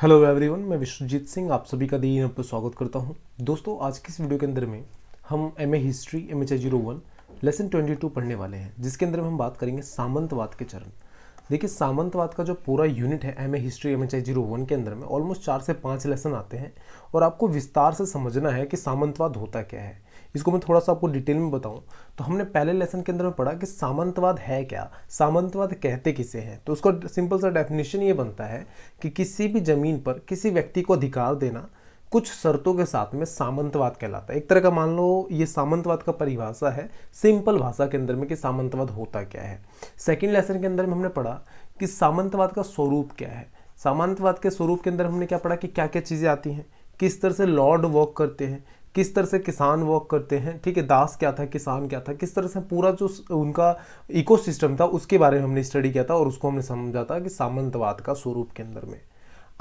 hello everyone मैं विश्वजीत सिंह आप सभी का दिन पर स्वागत करता हूं दोस्तों आज की इस वीडियो के अंदर में हम M A history M H zero one lesson twenty two पढ़ने वाले हैं जिसके अंदर में हम बात करेंगे सामंतवाद के चरण देखिए सामंतवाद का जो पूरा यूनिट है M A history M H zero one के अंदर में ऑलमोस्ट चार से पाँच लेसन आते हैं और आपको विस्तार से समझना है कि सामंतवाद होता क्या है इसको मैं थोड़ा सा आपको डिटेल में बताऊं तो हमने पहले लेसन के अंदर में पढ़ा कि सामंतवाद है क्या सामंतवाद कहते किसे हैं तो उसका सिंपल सा डेफिनेशन ये बनता है कि किसी भी ज़मीन पर किसी व्यक्ति को अधिकार देना कुछ शर्तों के साथ में सामंतवाद कहलाता है एक तरह का मान लो ये सामंतवाद का परिभाषा है सिंपल भाषा के अंदर में कि सामंतवाद होता क्या है सेकेंड लेसन के अंदर में हमने पढ़ा कि सामंतवाद का स्वरूप क्या है सामंतवाद के स्वरूप के अंदर हमने क्या पढ़ा कि क्या क्या चीज़ें आती हैं किस तरह से लॉर्ड वर्क करते हैं किस तरह से किसान वर्क करते हैं ठीक है दास क्या था किसान क्या था किस तरह से पूरा जो उनका इकोसिस्टम था उसके बारे में हमने स्टडी किया था और उसको हमने समझा था कि सामंतवाद का स्वरूप के अंदर में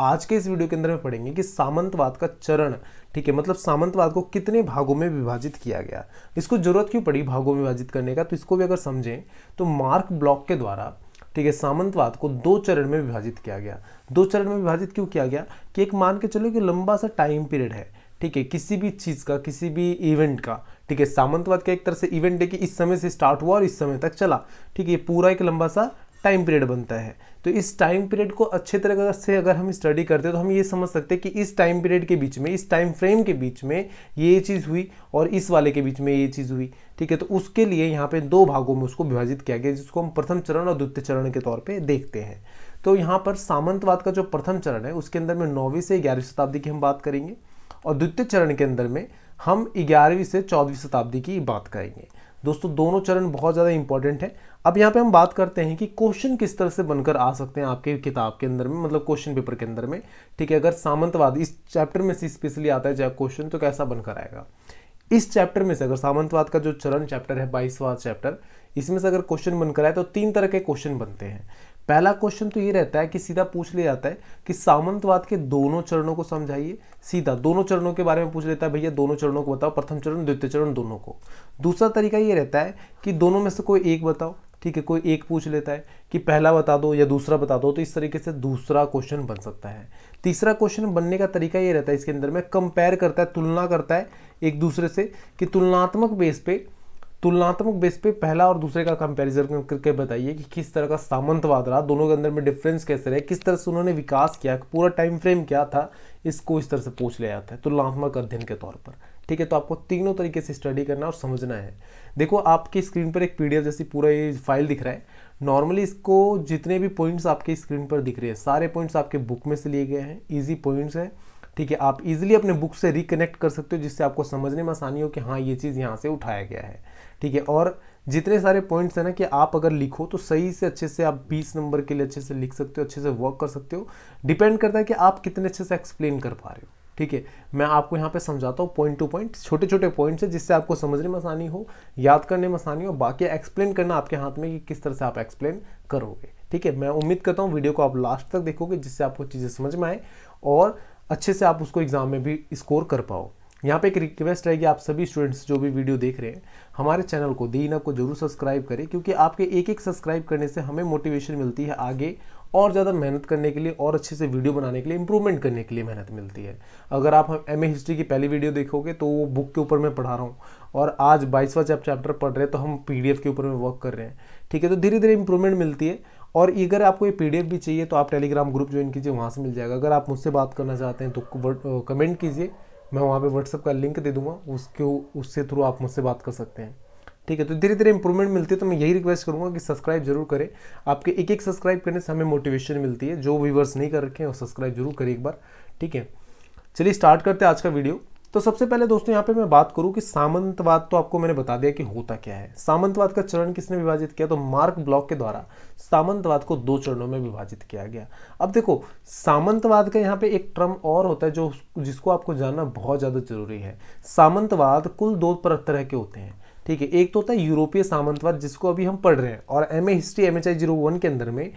आज के इस वीडियो के अंदर में पढ़ेंगे कि सामंतवाद का चरण ठीक है मतलब सामंतवाद को कितने भागों में विभाजित किया गया इसको जरूरत क्यों पड़ी भागों में विभाजित करने का तो इसको भी अगर समझें तो मार्क ब्लॉक के द्वारा ठीक है सामंतवाद को दो चरण में विभाजित किया गया दो चरण में विभाजित क्यों किया गया कि एक मान के चलो कि लंबा सा टाइम पीरियड है ठीक है किसी भी चीज़ का किसी भी इवेंट का ठीक है सामंतवाद का एक तरह से इवेंट है कि इस समय से स्टार्ट हुआ और इस समय तक चला ठीक है ये पूरा एक लंबा सा टाइम पीरियड बनता है तो इस टाइम पीरियड को अच्छे तरह से अगर हम स्टडी करते हैं तो हम ये समझ सकते हैं कि इस टाइम पीरियड के बीच में इस टाइम फ्रेम के बीच में ये चीज़ हुई और इस वाले के बीच में ये चीज़ हुई ठीक है तो उसके लिए यहाँ पे दो भागों में उसको विभाजित किया गया जिसको हम प्रथम चरण और द्वितीय चरण के तौर पर देखते हैं तो यहाँ पर सामंतवाद का जो प्रथम चरण है उसके अंदर में नौवीं से ग्यारहवीं शताब्दी की हम बात करेंगे और द्वितीय चरण के अंदर में हम ग्यारहवीं से चौदहवीं शताब्दी की बात करेंगे दोस्तों दोनों चरण बहुत ज़्यादा इंपॉर्टेंट है अब यहाँ पे हम बात करते हैं कि क्वेश्चन किस तरह से बनकर आ सकते हैं आपके किताब के अंदर में मतलब क्वेश्चन पेपर के अंदर में ठीक है अगर सामंतवाद इस चैप्टर में से स्पेशली आता है क्वेश्चन तो कैसा बनकर आएगा इस चैप्टर में से अगर सामंतवाद का जो चरण चैप्टर है बाईसवाद चैप्टर इसमें से अगर क्वेश्चन बनकर आए तो तीन तरह के क्वेश्चन बनते हैं पहला क्वेश्चन तो ये रहता है कि सीधा पूछ लिया जाता है कि सामंतवाद के दोनों चरणों को समझाइए सीधा दोनों चरणों के बारे में पूछ लेता है भैया दोनों चरणों को बताओ प्रथम चरण द्वितीय चरण दोनों को दूसरा तरीका ये रहता है कि दोनों में से कोई एक बताओ ठीक है कोई एक पूछ लेता है कि पहला बता दो या दूसरा बता दो तो इस तरीके से दूसरा क्वेश्चन बन सकता है तीसरा क्वेश्चन बनने का तरीका ये रहता है इसके अंदर में कंपेयर करता है तुलना करता है एक दूसरे से कि तुलनात्मक बेस पे तुलनात्मक बेस पे पहला और दूसरे का कंपैरिजन करके बताइए कि किस तरह का सामंतवाद रहा दोनों के अंदर में डिफरेंस कैसे रहे किस तरह से उन्होंने विकास किया पूरा टाइम फ्रेम क्या था इसको इस तरह से पूछ लिया जाता है तुलनात्मक अध्ययन के तौर पर ठीक है तो आपको तीनों तरीके से स्टडी करना और समझना है देखो आपकी स्क्रीन पर एक पीडीएफ जैसी पूरा ये फाइल दिख रहा है नॉर्मली इसको जितने भी पॉइंट्स आपके स्क्रीन पर दिख रहे हैं सारे पॉइंट्स आपके बुक में से लिए गए हैं ईजी पॉइंट्स हैं ठीक है आप इजीली अपने बुक से रिकनेक्ट कर सकते हो जिससे आपको समझने में आसानी हो कि हाँ ये चीज़ यहाँ से उठाया गया है ठीक है और जितने सारे पॉइंट्स हैं ना कि आप अगर लिखो तो सही से अच्छे से आप 20 नंबर के लिए अच्छे से लिख सकते हो अच्छे से वर्क कर सकते हो डिपेंड करता है कि आप कितने अच्छे से एक्सप्लेन कर पा रहे हो ठीक है मैं आपको यहाँ पे समझाता हूँ पॉइंट टू पॉइंट छोटे छोटे पॉइंट्स है जिससे आपको समझने में आसानी हो याद करने में आसानी हो बाकी एक्सप्लेन करना आपके हाथ में कि किस तरह से आप एक्सप्लेन करोगे ठीक है मैं उम्मीद करता हूँ वीडियो को आप लास्ट तक देखोगे जिससे आपको चीज़ें समझ में आए और अच्छे से आप उसको एग्ज़ाम में भी स्कोर कर पाओ यहाँ पे एक रिक्वेस्ट है कि आप सभी स्टूडेंट्स जो भी वीडियो देख रहे हैं हमारे चैनल को दी को जरूर सब्सक्राइब करें क्योंकि आपके एक एक सब्सक्राइब करने से हमें मोटिवेशन मिलती है आगे और ज़्यादा मेहनत करने के लिए और अच्छे से वीडियो बनाने के लिए इम्प्रूवमेंट करने के लिए मेहनत मिलती है अगर आप एम ए हिस्ट्री की पहली वीडियो देखोगे तो वो बुक के ऊपर मैं पढ़ा रहा हूँ और आज बाईसवा चैप्टर पढ़ रहे हैं तो हम पी के ऊपर में वर्क कर रहे हैं ठीक है तो धीरे धीरे इंप्रूवमेंट मिलती है और अगर आपको ये पी भी चाहिए तो आप टेलीग्राम ग्रुप ज्वाइन कीजिए वहाँ से मिल जाएगा अगर आप मुझसे बात करना चाहते हैं तो कमेंट कीजिए मैं वहाँ पे व्हाट्सअप का लिंक दे दूँगा उसके उससे थ्रू आप मुझसे बात कर सकते हैं ठीक है तो धीरे धीरे इंप्रूवमेंट मिलती है तो मैं यही रिक्वेस्ट करूँगा कि सब्सक्राइब जरूर करें आपके एक एक सब्सक्राइब करने से हमें मोटिवेशन मिलती है जो व्यूवर्स नहीं कर रखे हैं वो सब्सक्राइब जरूर करें एक बार ठीक है चलिए स्टार्ट करते हैं आज का वीडियो तो सबसे पहले दोस्तों यहाँ पे मैं बात करूँ कि सामंतवाद तो आपको मैंने बता दिया कि होता क्या है सामंतवाद का चरण किसने विभाजित किया तो मार्क ब्लॉक के द्वारा सामंतवाद को दो चरणों में विभाजित किया गया अब देखो सामंतवाद का यहाँ पे एक ट्रम और होता है जो जिसको आपको जानना बहुत ज़्यादा जरूरी है सामंतवाद कुल दो तरह के होते हैं ठीक है एक तो होता है यूरोपीय सामंतवाद जिसको अभी हम पढ़ रहे हैं और M A history M H I zero one के अंदर में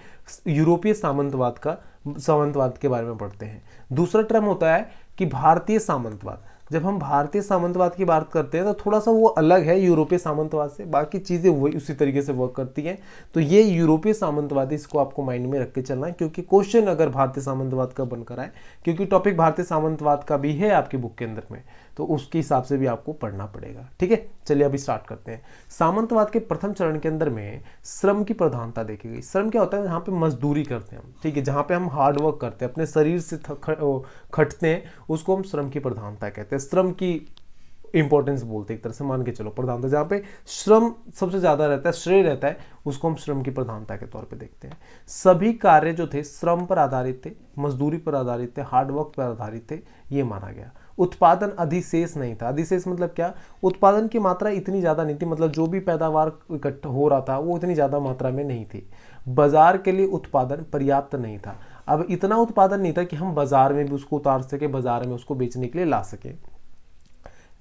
यूरोपीय सामंतवाद का सामंतवाद के बारे में पढ़ते हैं दूसरा ट्रम होता है कि भारतीय सामंतवाद जब हम भारतीय सामंतवाद की बात करते हैं तो थोड़ा सा वो अलग है यूरोपीय सामंतवाद से बाकी चीज़ें वही उसी तरीके से वर्क करती हैं तो ये यूरोपीय सामंतवाद इसको आपको माइंड में रख के चलना है क्योंकि क्वेश्चन अगर भारतीय सामंतवाद का बनकर आए क्योंकि टॉपिक भारतीय सामंतवाद का भी है आपकी बुक के अंदर में तो उसके हिसाब से भी आपको पढ़ना पड़ेगा ठीक है चलिए अभी स्टार्ट करते हैं सामंतवाद के प्रथम चरण के अंदर में श्रम की प्रधानता देखी गई श्रम क्या होता है जहाँ पे मजदूरी करते हैं हम ठीक है जहाँ पे हम हार्ड वर्क करते हैं अपने शरीर से खटते हैं उसको हम श्रम की प्रधानता कहते हैं श्रम की इंपॉर्टेंस बोलते हैं एक तरह से मान के चलो प्रधानता जहाँ पे श्रम सबसे ज़्यादा रहता है श्रेय रहता है उसको हम श्रम की प्रधानता के तौर पे देखते हैं सभी कार्य जो थे श्रम पर आधारित थे मजदूरी पर आधारित थे हार्डवर्क पर आधारित थे ये माना गया उत्पादन अधिशेष नहीं था अधिशेष मतलब क्या उत्पादन की मात्रा इतनी ज़्यादा नहीं थी मतलब जो भी पैदावार इकट्ठा हो रहा था वो इतनी ज़्यादा मात्रा में नहीं थी बाजार के लिए उत्पादन पर्याप्त नहीं था अब इतना उत्पादन नहीं था कि हम बाजार में भी उसको उतार सकें बाजार में उसको बेचने के लिए ला सकें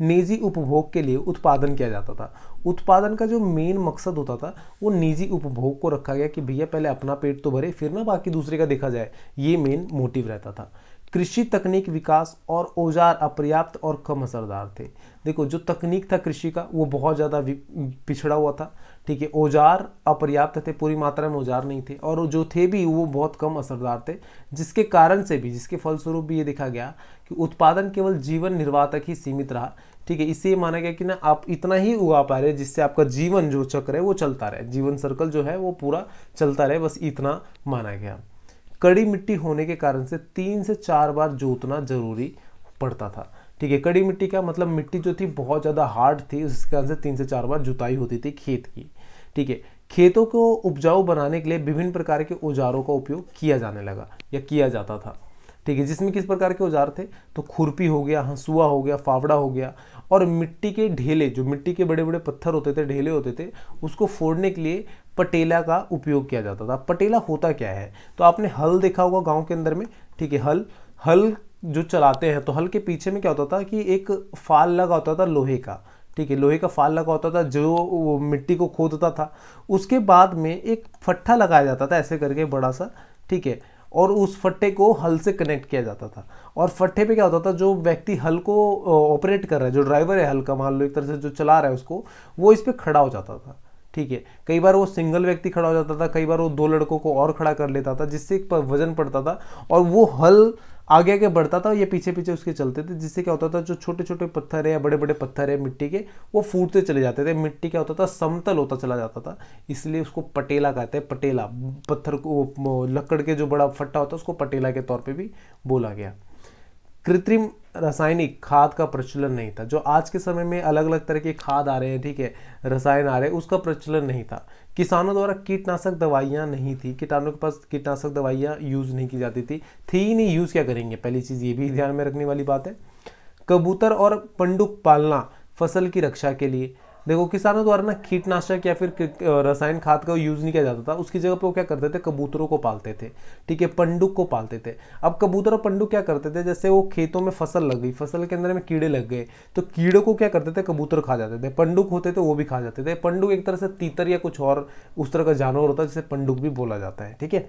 निजी उपभोग के लिए उत्पादन किया जाता था उत्पादन का जो मेन मकसद होता था वो निजी उपभोग को रखा गया कि भैया पहले अपना पेट तो भरे फिर ना बाकी दूसरे का देखा जाए ये मेन मोटिव रहता था कृषि तकनीक विकास और औजार अपर्याप्त और कम असरदार थे देखो जो तकनीक था कृषि का वो बहुत ज़्यादा पिछड़ा हुआ था ठीक है औजार अपर्याप्त थे पूरी मात्रा में औजार नहीं थे और जो थे भी वो बहुत कम असरदार थे जिसके कारण से भी जिसके फलस्वरूप भी ये देखा गया कि उत्पादन केवल जीवन निर्वाह तक ही सीमित रहा ठीक है इससे माना गया कि ना आप इतना ही उगा पा रहे जिससे आपका जीवन जो चक्र है वो चलता रहे जीवन सर्कल जो है वो पूरा चलता रहे बस इतना माना गया कड़ी मिट्टी होने के कारण से तीन से चार बार जोतना जरूरी पड़ता था ठीक है कड़ी मिट्टी का मतलब मिट्टी जो थी बहुत ज़्यादा हार्ड थी उसके कारण से तीन से चार बार जुताई होती थी खेत की ठीक है खेतों को उपजाऊ बनाने के लिए विभिन्न प्रकार के औजारों का उपयोग किया जाने लगा या किया जाता था ठीक है जिसमें किस प्रकार के औजार थे तो खुरपी हो गया हंसुआ हो गया फावड़ा हो गया और मिट्टी के ढेले जो मिट्टी के बड़े बड़े पत्थर होते थे ढेले होते थे उसको फोड़ने के लिए पटेला का उपयोग किया जाता था पटेला होता क्या है तो आपने हल देखा होगा गाँव के अंदर में ठीक है हल हल जो चलाते हैं तो हल के पीछे में क्या होता था कि एक फाल लगा होता था लोहे का ठीक है लोहे का फाल लगा होता था जो वो मिट्टी को खोदता था उसके बाद में एक फट्ठा लगाया जाता था ऐसे करके बड़ा सा ठीक है और उस फट्टे को हल से कनेक्ट किया जाता था और फट्टे पे क्या होता था जो व्यक्ति हल को ऑपरेट कर रहा है जो ड्राइवर है हल का मान लो एक तरह से जो चला रहा है उसको वो इस पर खड़ा हो जाता था ठीक है कई बार वो सिंगल व्यक्ति खड़ा हो जाता था कई बार वो दो लड़कों को और खड़ा कर लेता था जिससे एक वजन पड़ता था और वो हल आगे आगे बढ़ता था ये पीछे पीछे उसके चलते थे जिससे क्या होता था जो छोटे छोटे पत्थर है या बड़े बड़े पत्थर है मिट्टी के वो फूटते चले जाते थे मिट्टी क्या होता था समतल होता चला जाता था इसलिए उसको पटेला कहते हैं पटेला पत्थर को लकड़ के जो बड़ा फट्टा होता है उसको पटेला के तौर पर भी बोला गया कृत्रिम रासायनिक खाद का प्रचलन नहीं था जो आज के समय में अलग अलग तरह के खाद आ रहे हैं ठीक है रसायन आ रहे हैं उसका प्रचलन नहीं था किसानों द्वारा कीटनाशक दवाइयाँ नहीं थी किटाणु के पास कीटनाशक दवाइयाँ यूज़ नहीं की जाती थी थी ही नहीं यूज़ क्या करेंगे पहली चीज़ ये भी ध्यान में रखने वाली बात है कबूतर और पंडुक पालना फसल की रक्षा के लिए देखो किसानों द्वारा ना कीटनाशक या फिर रसायन खाद का यूज़ नहीं किया जाता था उसकी जगह पर वो क्या करते थे कबूतरों को पालते थे ठीक है पंडुक को पालते थे अब कबूतर और पंडुक क्या करते थे जैसे वो खेतों में फसल लग गई फसल के अंदर में कीड़े लग गए तो कीड़ों को क्या करते थे कबूतर खा जाते थे पंडुक होते थे तो वो भी खा जाते थे पंडुक एक तरह से तीतर या कुछ और उस तरह का जानवर होता है जिसे पंडुक भी बोला जाता है ठीक है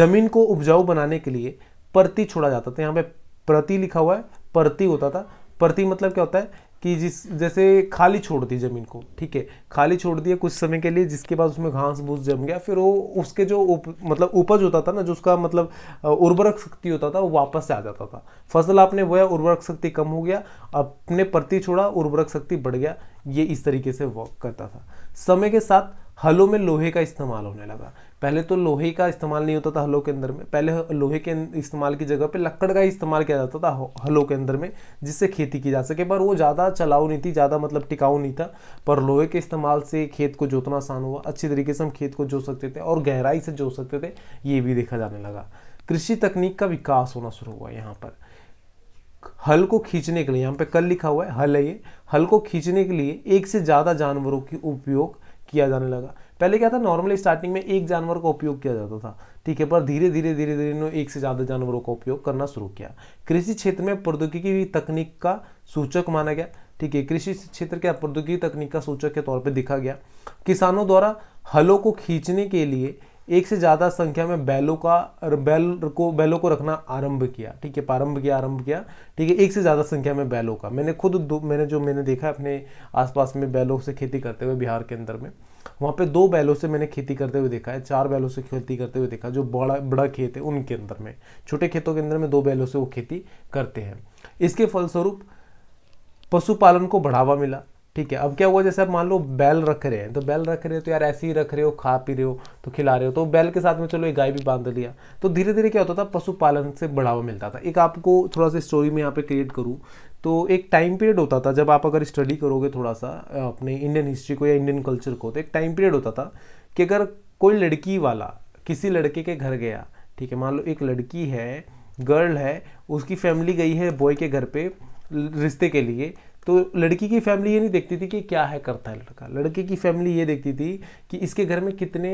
जमीन को उपजाऊ बनाने के लिए परती छोड़ा जाता था यहाँ पे प्रति लिखा हुआ है परती होता था प्रति मतलब क्या होता है कि जिस जैसे खाली छोड़ दी ज़मीन को ठीक है खाली छोड़ दिया कुछ समय के लिए जिसके बाद उसमें घास भूस जम गया फिर वो उसके जो उप, मतलब उपज होता था ना जो उसका मतलब उर्वरक शक्ति होता था वो वापस से आ जाता था फसल आपने बोया उर्वरक शक्ति कम हो गया अपने प्रति छोड़ा उर्वरक शक्ति बढ़ गया ये इस तरीके से वर्क करता था समय के साथ हलों में लोहे का इस्तेमाल होने लगा पहले तो लोहे का इस्तेमाल नहीं होता था हलों के अंदर में पहले लोहे के इस्तेमाल की जगह पे लकड़ का इस्तेमाल किया जाता था हलों के अंदर में जिससे खेती की जा सके पर वो ज़्यादा चलाऊ नहीं थी ज़्यादा मतलब टिकाऊ नहीं था पर लोहे के इस्तेमाल से खेत को जोतना आसान हुआ अच्छी तरीके से हम खेत को जो सकते थे और गहराई से जो सकते थे ये भी देखा जाने लगा कृषि तकनीक का विकास होना शुरू हुआ यहाँ पर हल को खींचने के लिए यहाँ पे कल लिखा हुआ है हल है ये हल को खींचने के लिए एक से ज़्यादा जानवरों की उपयोग किया जाने लगा पहले क्या था नॉर्मली स्टार्टिंग में एक जानवर का उपयोग किया जाता था ठीक है पर धीरे धीरे धीरे धीरे इन्होंने एक से ज़्यादा जानवरों का उपयोग करना शुरू किया कृषि क्षेत्र में प्रौद्योगिकी तकनीक का सूचक माना गया ठीक है कृषि क्षेत्र के प्रौद्योगिकी तकनीक का सूचक के तौर पर दिखा गया किसानों द्वारा हलों को खींचने के लिए एक से ज़्यादा संख्या में बैलों का बैल को बैलों को रखना आरंभ किया ठीक है प्रारंभ किया आरंभ किया ठीक है एक से ज़्यादा संख्या में बैलों का मैंने खुद मैंने जो मैंने देखा अपने आसपास में बैलों से खेती करते हुए बिहार के अंदर में वहाँ पे दो बैलों से मैंने खेती करते हुए देखा है चार बैलों से खेती करते हुए देखा जो बड़ा बड़ा खेत है उनके अंदर में छोटे खेतों के अंदर में दो बैलों से वो खेती करते हैं इसके फलस्वरूप पशुपालन को बढ़ावा मिला ठीक है अब क्या हुआ जैसे आप मान लो बैल रख रहे हैं तो बैल रख रहे हो तो यार ऐसे ही रख रहे हो खा पी रहे हो तो खिला रहे हो तो बैल के साथ में चलो एक गाय भी बांध लिया तो धीरे धीरे क्या होता था पशुपालन से बढ़ावा मिलता था एक आपको थोड़ा सा स्टोरी में यहाँ पे क्रिएट करूँ तो एक टाइम पीरियड होता था जब आप अगर स्टडी करोगे थोड़ा सा अपने इंडियन हिस्ट्री को या इंडियन कल्चर को तो एक टाइम पीरियड होता था कि अगर कोई लड़की वाला किसी लड़के के घर गया ठीक है मान लो एक लड़की है गर्ल है उसकी फैमिली गई है बॉय के घर पे रिश्ते के लिए तो लड़की की फैमिली ये नहीं देखती थी कि क्या है करता है लड़का लड़के की फैमिली ये देखती थी कि इसके घर में कितने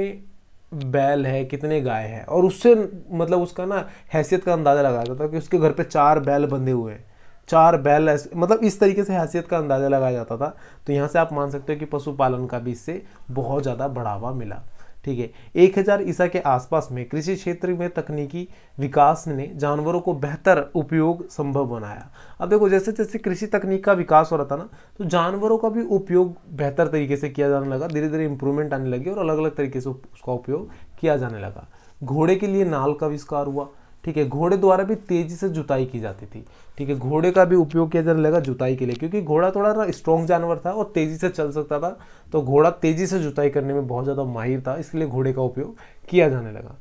बैल है कितने गाय है और उससे मतलब उसका ना हैसियत का अंदाज़ा लगाता था कि उसके घर पे चार बैल बंधे हुए हैं चार बैल ऐसे मतलब इस तरीके से हैसियत का अंदाज़ा लगाया जाता था तो यहाँ से आप मान सकते हो कि पशुपालन का भी इससे बहुत ज़्यादा बढ़ावा मिला ठीक है एक हज़ार ईसा के आसपास में कृषि क्षेत्र में तकनीकी विकास ने जानवरों को बेहतर उपयोग संभव बनाया अब देखो जैसे जैसे कृषि तकनीक का विकास हो रहा था ना तो जानवरों का भी उपयोग बेहतर तरीके से किया जाने लगा धीरे धीरे इंप्रूवमेंट आने लगी और अलग अलग तरीके से उसका उपयोग किया जाने लगा घोड़े के लिए नाल का आविष्कार हुआ ठीक है घोड़े द्वारा भी तेजी से जुताई की जाती थी ठीक है घोड़े का भी उपयोग किया जाने लगा जुताई के लिए क्योंकि घोड़ा थोड़ा ना स्ट्रॉन्ग जानवर था और तेजी से चल सकता था तो घोड़ा तेजी से जुताई करने में बहुत ज़्यादा माहिर था इसलिए घोड़े का उपयोग किया जाने लगा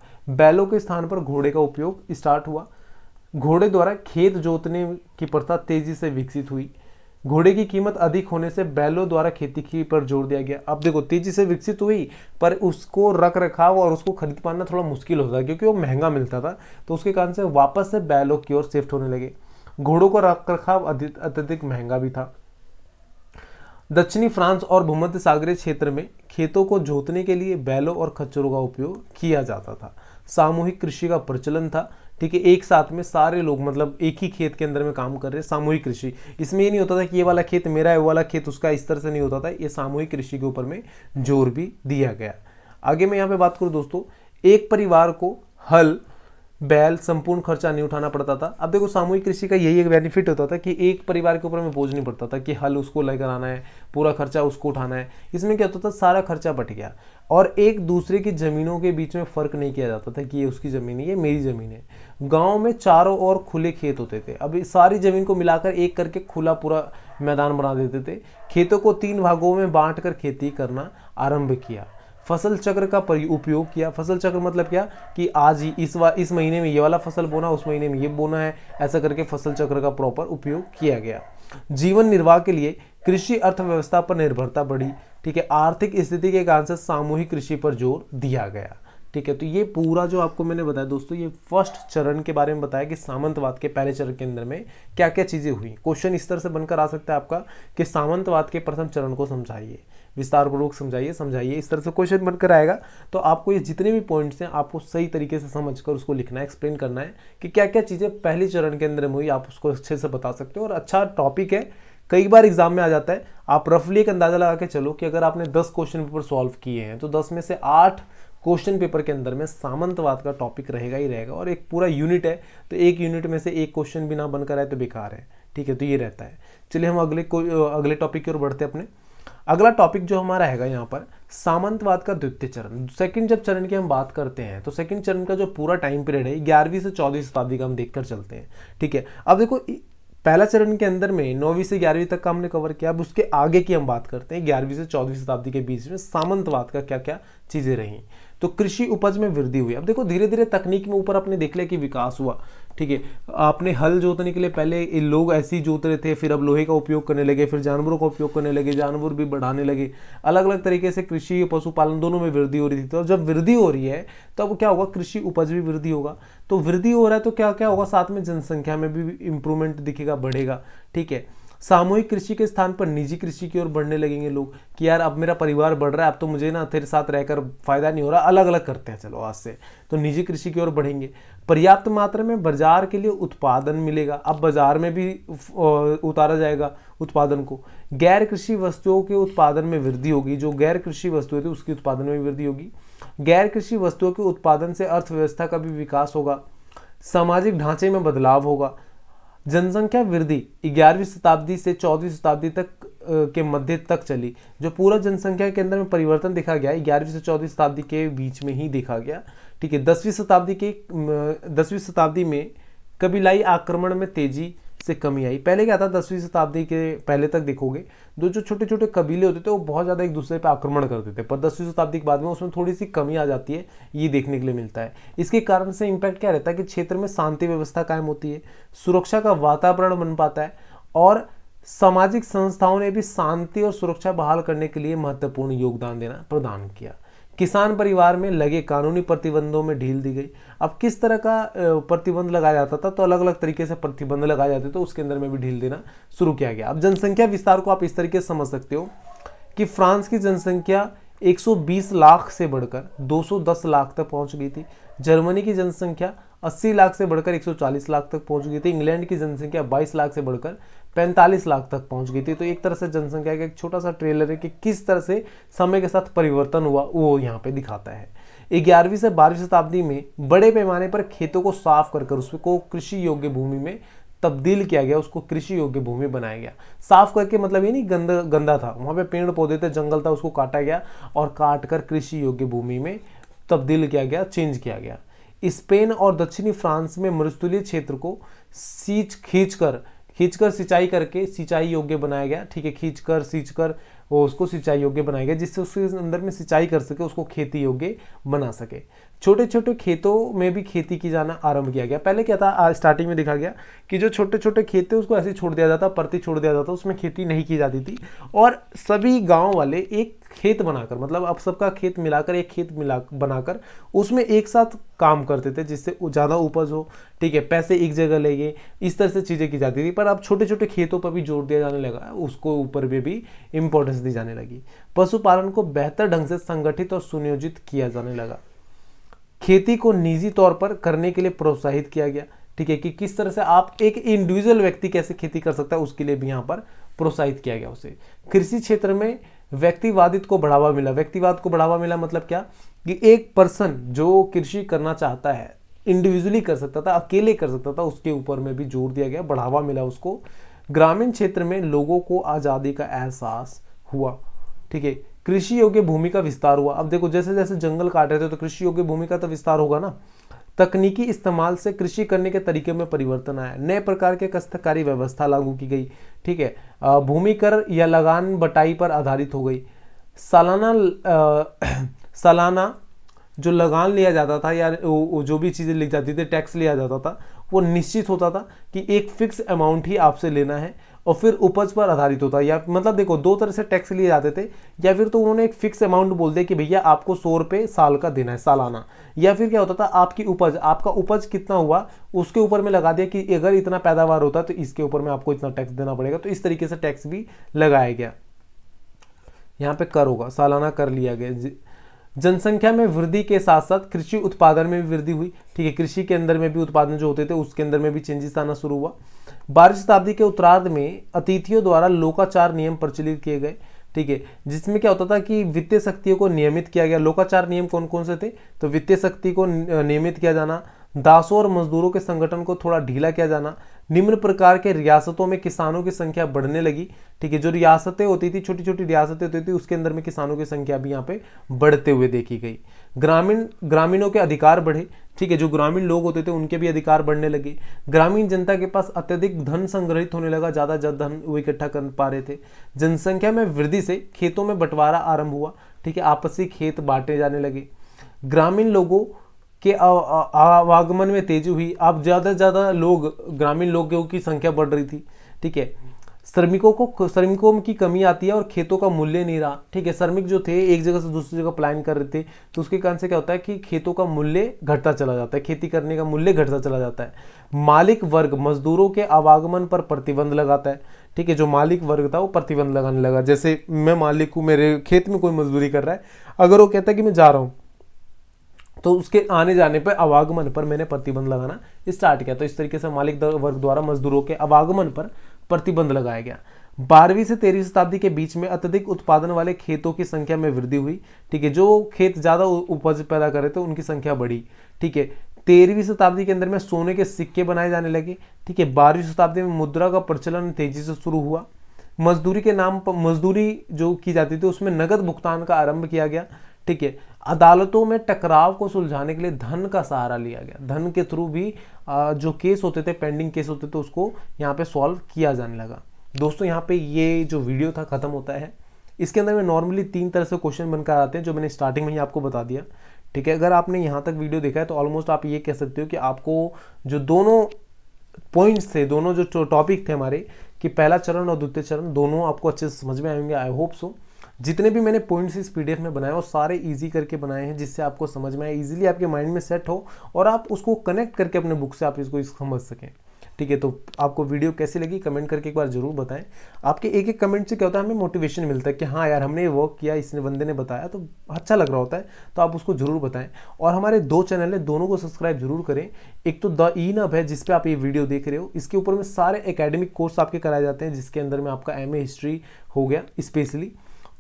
बैलों के स्थान पर घोड़े का उपयोग स्टार्ट हुआ घोड़े द्वारा खेत जोतने की प्रथा तेजी से विकसित हुई घोड़े की कीमत अधिक होने से बैलों द्वारा खेती की पर जोर दिया गया अब देखो तेजी से विकसित हुई पर उसको रख रखाव और उसको खरीद पाना थोड़ा मुश्किल होता क्योंकि वो महंगा मिलता था तो उसके कारण से वापस से बैलों की ओर शिफ्ट होने लगे घोड़ों का रख रखाव अत्यधिक महंगा भी था दक्षिणी फ्रांस और भूमध्य सागरीय क्षेत्र में खेतों को जोतने के लिए बैलों और खच्चरों का उपयोग किया जाता था सामूहिक कृषि का प्रचलन था ठीक है एक साथ में सारे लोग मतलब एक ही खेत के अंदर में काम कर रहे हैं सामूहिक कृषि इसमें ये नहीं होता था कि ये वाला खेत मेरा है वो वाला खेत उसका इस तरह से नहीं होता था ये सामूहिक कृषि के ऊपर में जोर भी दिया गया आगे मैं यहाँ पे बात करूँ दोस्तों एक परिवार को हल बैल संपूर्ण खर्चा नहीं उठाना पड़ता था अब देखो सामूहिक कृषि का यही एक बेनिफिट होता था कि एक परिवार के ऊपर में बोझ नहीं पड़ता था कि हल उसको लेकर आना है पूरा खर्चा उसको उठाना है इसमें क्या होता था सारा खर्चा बट गया और एक दूसरे की ज़मीनों के बीच में फ़र्क नहीं किया जाता था कि ये उसकी ज़मीन है ये मेरी ज़मीन है गांव में चारों ओर खुले खेत होते थे अब सारी ज़मीन को मिलाकर एक करके खुला पूरा मैदान बना देते थे खेतों को तीन भागों में बांटकर खेती करना आरंभ किया फसल चक्र का उपयोग किया फसल चक्र मतलब क्या कि आज ही इस वा इस महीने में ये वाला फसल बोना उस महीने में ये बोना है ऐसा करके फसल चक्र का प्रॉपर उपयोग किया गया जीवन निर्वाह के लिए कृषि अर्थव्यवस्था पर निर्भरता बढ़ी ठीक है आर्थिक स्थिति के कारण से सामूहिक कृषि पर जोर दिया गया ठीक है तो ये पूरा जो आपको मैंने बताया दोस्तों ये फर्स्ट चरण के बारे में बताया कि सामंतवाद के पहले चरण के अंदर में क्या क्या चीज़ें हुई क्वेश्चन इस तरह से बनकर आ सकता है आपका कि सामंतवाद के प्रथम चरण को समझाइए विस्तार पूर्वक समझाइए समझाइए इस तरह से क्वेश्चन बनकर आएगा तो आपको ये जितने भी पॉइंट्स हैं आपको सही तरीके से कर उसको लिखना है एक्सप्लेन करना है कि क्या क्या चीज़ें पहले चरण के अंदर में हुई आप उसको अच्छे से बता सकते हो और अच्छा टॉपिक है कई बार एग्जाम में आ जाता है आप रफली एक अंदाज़ा लगा के चलो कि अगर आपने दस क्वेश्चन पेपर सॉल्व किए हैं तो दस में से आठ क्वेश्चन पेपर के अंदर में सामंतवाद का टॉपिक रहेगा ही रहेगा और एक पूरा यूनिट है तो एक यूनिट में से एक क्वेश्चन भी ना बनकर आए तो बेकार है ठीक है तो ये रहता है चलिए हम अगले अगले टॉपिक की ओर बढ़ते हैं अपने अगला टॉपिक जो हमारा हैगा यहाँ पर सामंतवाद का द्वितीय चरण सेकंड जब चरण की हम बात करते हैं तो सेकंड चरण का जो पूरा टाइम पीरियड है ग्यारहवीं से चौदहवीं शताब्दी का हम देखकर चलते हैं ठीक है अब देखो पहला चरण के अंदर में नौवीं से ग्यारहवीं तक का हमने कवर किया अब उसके आगे की हम बात करते हैं ग्यारहवीं से चौदहवीं शताब्दी के बीच में सामंतवाद का क्या क्या चीज़ें रहीं तो कृषि उपज में वृद्धि हुई अब देखो धीरे धीरे तकनीक में ऊपर अपने देख लिया कि विकास हुआ ठीक है आपने हल जोतने के लिए पहले लोग ऐसे ही जोत रहे थे फिर अब लोहे का उपयोग करने लगे फिर जानवरों का उपयोग करने लगे जानवर भी बढ़ाने लगे अलग अलग तरीके से कृषि पशुपालन दोनों में वृद्धि हो रही थी तो जब वृद्धि हो रही है तब अब क्या होगा कृषि उपज भी वृद्धि होगा तो वृद्धि हो रहा है तो क्या क्या होगा साथ में जनसंख्या में भी इम्प्रूवमेंट दिखेगा बढ़ेगा ठीक है सामूहिक कृषि के स्थान पर निजी कृषि की ओर बढ़ने लगेंगे लोग कि यार अब मेरा परिवार बढ़ रहा है अब तो मुझे ना तेरे साथ रहकर फायदा नहीं हो रहा अलग अलग करते हैं चलो आज से तो निजी कृषि की ओर बढ़ेंगे पर्याप्त मात्रा में बाजार के लिए उत्पादन मिलेगा अब बाजार में भी उतारा जाएगा उत्पादन को गैर कृषि वस्तुओं के उत्पादन में वृद्धि होगी जो गैर कृषि वस्तुएं थी उसकी उत्पादन में वृद्धि होगी गैर कृषि वस्तुओं के उत्पादन से अर्थव्यवस्था का भी विकास होगा सामाजिक ढांचे में बदलाव होगा जनसंख्या वृद्धि ग्यारहवीं शताब्दी से चौदहवीं शताब्दी तक के मध्य तक चली जो पूरा जनसंख्या के अंदर में परिवर्तन देखा गया ग्यारहवीं से चौदहवीं शताब्दी के बीच में ही देखा गया ठीक है दसवीं शताब्दी के दसवीं शताब्दी में कबीलाई आक्रमण में तेजी से कमी आई पहले क्या था दसवीं शताब्दी के पहले तक देखोगे जो जो छोटे छोटे कबीले होते थे वो बहुत ज़्यादा एक दूसरे पर आक्रमण करते थे पर दसवीं शताब्दी के बाद में उसमें थोड़ी सी कमी आ जाती है ये देखने के लिए मिलता है इसके कारण से इम्पैक्ट क्या रहता है कि क्षेत्र में शांति व्यवस्था कायम होती है सुरक्षा का वातावरण बन पाता है और सामाजिक संस्थाओं ने भी शांति और सुरक्षा बहाल करने के लिए महत्वपूर्ण योगदान देना प्रदान किया किसान परिवार में लगे कानूनी प्रतिबंधों में ढील दी गई अब किस तरह का प्रतिबंध लगाया जाता था तो अलग अलग तरीके से प्रतिबंध लगाए जाते थे तो उसके अंदर में भी ढील देना शुरू किया गया अब जनसंख्या विस्तार को आप इस तरीके से समझ सकते हो कि फ्रांस की जनसंख्या 120 लाख से बढ़कर 210 लाख तक पहुंच गई थी जर्मनी की जनसंख्या 80 लाख से बढ़कर 140 लाख तक पहुंच गई थी इंग्लैंड की जनसंख्या 22 लाख से बढ़कर पैंतालीस लाख तक पहुंच गई थी तो एक तरह से जनसंख्या का एक छोटा सा ट्रेलर है कि किस तरह से समय के साथ परिवर्तन हुआ वो यहाँ पे दिखाता है ग्यारहवीं से बारहवीं शताब्दी में बड़े पैमाने पर खेतों को साफ कर कर उसको कृषि योग्य भूमि में तब्दील किया गया उसको कृषि योग्य भूमि बनाया गया साफ करके मतलब ये नहीं गंदा गंदा था वहाँ पे पेड़ पौधे थे जंगल था उसको काटा गया और काट कर कृषि योग्य भूमि में तब्दील किया गया चेंज किया गया स्पेन और दक्षिणी फ्रांस में मरुस्थलीय क्षेत्र को सींच खींच कर खींचकर सिंचाई करके सिंचाई योग्य बनाया गया ठीक है खींचकर सींचकर वो उसको सिंचाई योग्य बनाया गया जिससे उसके अंदर में सिंचाई कर सके उसको खेती योग्य बना सके छोटे छोटे खेतों में भी खेती की जाना आरंभ किया गया पहले क्या था स्टार्टिंग में देखा गया कि जो छोटे छोटे खेत थे उसको ऐसे छोड़ दिया जाता परती छोड़ दिया जाता उसमें खेती नहीं की जाती थी और सभी गाँव वाले एक खेत बनाकर मतलब अब सबका खेत मिलाकर एक खेत मिला बनाकर उसमें एक साथ काम करते थे जिससे ज़्यादा उपज हो ठीक है पैसे एक जगह लेंगे इस तरह से चीज़ें की जाती थी पर अब छोटे छोटे खेतों पर भी जोर दिया जाने लगा उसको ऊपर में भी इम्पोर्टेंस दी जाने लगी पशुपालन को बेहतर ढंग से संगठित और सुनियोजित किया जाने लगा खेती को निजी तौर पर करने के लिए प्रोत्साहित किया गया ठीक है कि किस तरह से आप एक इंडिविजुअल व्यक्ति कैसे खेती कर सकता है उसके लिए भी यहाँ पर प्रोत्साहित किया गया उसे कृषि क्षेत्र में व्यक्तिवादित को बढ़ावा मिला व्यक्तिवाद को बढ़ावा मिला मतलब क्या कि एक पर्सन जो कृषि करना चाहता है इंडिविजुअली कर सकता था अकेले कर सकता था उसके ऊपर में भी जोर दिया गया बढ़ावा मिला उसको ग्रामीण क्षेत्र में लोगों को आज़ादी का एहसास हुआ ठीक है कृषि योग्य भूमि का विस्तार हुआ अब देखो जैसे जैसे जंगल काट रहे थे तो कृषि योग्य भूमि का तो विस्तार होगा ना तकनीकी इस्तेमाल से कृषि करने के तरीके में परिवर्तन आया नए प्रकार के कस्तकारी व्यवस्था लागू की गई ठीक है भूमि कर या लगान बटाई पर आधारित हो गई सालाना आ, सालाना जो लगान लिया जाता था या जो भी चीज़ें ली जाती थी टैक्स लिया जाता था वो निश्चित होता था कि एक फिक्स अमाउंट ही आपसे लेना है और फिर उपज पर आधारित होता है या मतलब देखो दो तरह से टैक्स लिए जाते थे या फिर तो उन्होंने एक फिक्स अमाउंट बोल दिया कि भैया आपको सौ रुपये साल का देना है सालाना या फिर क्या होता था आपकी उपज आपका उपज कितना हुआ उसके ऊपर में लगा दिया कि अगर इतना पैदावार होता तो इसके ऊपर में आपको इतना टैक्स देना पड़ेगा तो इस तरीके से टैक्स भी लगाया गया यहाँ पे कर होगा सालाना कर लिया गया जनसंख्या में वृद्धि के साथ साथ कृषि उत्पादन में भी वृद्धि हुई ठीक है कृषि के अंदर में भी उत्पादन जो होते थे उसके अंदर में भी चेंजेस आना शुरू हुआ बारहवीं शताब्दी के उत्तरार्ध में अतिथियों द्वारा लोकाचार नियम प्रचलित किए गए ठीक है जिसमें क्या होता था कि वित्तीय शक्तियों को नियमित किया गया लोकाचार नियम कौन कौन से थे तो वित्तीय शक्ति को नियमित किया जाना दासों और मजदूरों के संगठन को थोड़ा ढीला किया जाना निम्न प्रकार के रियासतों में किसानों की संख्या बढ़ने लगी ठीक है जो रियासतें होती थी छोटी छोटी रियासतें होती थी उसके अंदर में किसानों की संख्या भी यहाँ पे बढ़ते हुए देखी गई ग्रामीण ग्रामीणों के अधिकार बढ़े ठीक है जो ग्रामीण लोग होते थे उनके भी अधिकार बढ़ने लगे ग्रामीण जनता के पास अत्यधिक धन संग्रहित होने लगा ज़्यादा ज़्यादा धन वो इकट्ठा कर पा रहे थे जनसंख्या में वृद्धि से खेतों में बंटवारा आरंभ हुआ ठीक है आपसी खेत बांटे जाने लगे ग्रामीण लोगों के आवागमन में तेजी हुई अब ज़्यादा से ज़्यादा लोग ग्रामीण लोगों की संख्या बढ़ रही थी ठीक है श्रमिकों को श्रमिकों की कमी आती है और खेतों का मूल्य नहीं रहा ठीक है श्रमिक जो थे एक जगह से दूसरी जगह प्लान कर रहे थे तो उसके कारण से क्या होता है कि खेतों का मूल्य घटता चला जाता है खेती करने का मूल्य घटता चला जाता है मालिक वर्ग मजदूरों के आवागमन पर प्रतिबंध लगाता है ठीक है जो मालिक वर्ग था वो प्रतिबंध लगाने लगा जैसे मैं मालिक हूँ मेरे खेत में कोई मजदूरी कर रहा है अगर वो कहता है कि मैं जा रहा हूँ तो उसके आने जाने पर आवागमन पर मैंने प्रतिबंध लगाना स्टार्ट किया तो इस तरीके से मालिक वर्ग द्वारा मजदूरों के आवागमन पर प्रतिबंध लगाया गया बारहवीं से तेरहवीं शताब्दी के बीच में अत्यधिक उत्पादन वाले खेतों की संख्या में वृद्धि हुई ठीक है जो खेत ज़्यादा उपज पैदा करे थे उनकी संख्या बढ़ी ठीक है तेरहवीं शताब्दी के अंदर में सोने के सिक्के बनाए जाने लगे ठीक है बारहवीं शताब्दी में मुद्रा का प्रचलन तेजी से शुरू हुआ मजदूरी के नाम पर मजदूरी जो की जाती थी उसमें नगद भुगतान का आरंभ किया गया ठीक है अदालतों में टकराव को सुलझाने के लिए धन का सहारा लिया गया धन के थ्रू भी जो केस होते थे पेंडिंग केस होते थे उसको यहाँ पे सॉल्व किया जाने लगा दोस्तों यहाँ पे ये जो वीडियो था ख़त्म होता है इसके अंदर में नॉर्मली तीन तरह से क्वेश्चन बनकर आते हैं जो मैंने स्टार्टिंग में ही आपको बता दिया ठीक है अगर आपने यहाँ तक वीडियो देखा है तो ऑलमोस्ट आप ये कह सकते हो कि आपको जो दोनों पॉइंट्स थे दोनों जो टॉपिक थे हमारे कि पहला चरण और द्वितीय चरण दोनों आपको अच्छे से समझ में आएंगे आई होप सो जितने भी मैंने पॉइंट्स इस पीडीएफ में बनाए वो सारे इजी करके बनाए हैं जिससे आपको समझ में आए इजीली आपके माइंड में सेट हो और आप उसको कनेक्ट करके अपने बुक से आप इसको समझ सकें ठीक है तो आपको वीडियो कैसी लगी कमेंट करके एक बार जरूर बताएं आपके एक एक कमेंट से क्या होता है हमें मोटिवेशन मिलता है कि हाँ यार हमने ये वर्क किया इसने बंदे ने बताया तो अच्छा लग रहा होता है तो आप उसको जरूर बताएं और हमारे दो चैनल हैं दोनों को सब्सक्राइब जरूर करें एक तो द ई नब है जिसपे आप ये वीडियो देख रहे हो इसके ऊपर में सारे अकेडमिक कोर्स आपके कराए जाते हैं जिसके अंदर में आपका एम हिस्ट्री हो गया स्पेशली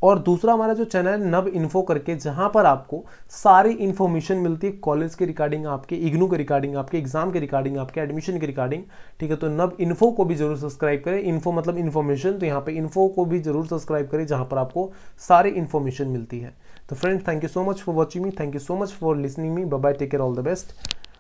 और दूसरा हमारा जो चैनल है नब इन्फो करके जहाँ पर आपको सारी इन्फॉर्मेशन मिलती है कॉलेज के रिकॉर्डिंग आपके इग्नू के रिकॉर्डिंग आपके एग्जाम के रिकॉर्डिंग आपके एडमिशन के रिकॉर्डिंग ठीक है तो नब इन्फो को भी जरूर सब्सक्राइब करें इन्फो मतलब इन्फॉर्मेशन तो यहाँ पर इन्फो को भी जरूर सब्सक्राइब करें जहाँ पर आपको सारी इन्फॉर्मेशन मिलती है तो friends thank you so much for watching me thank you so much for listening me bye take care all the best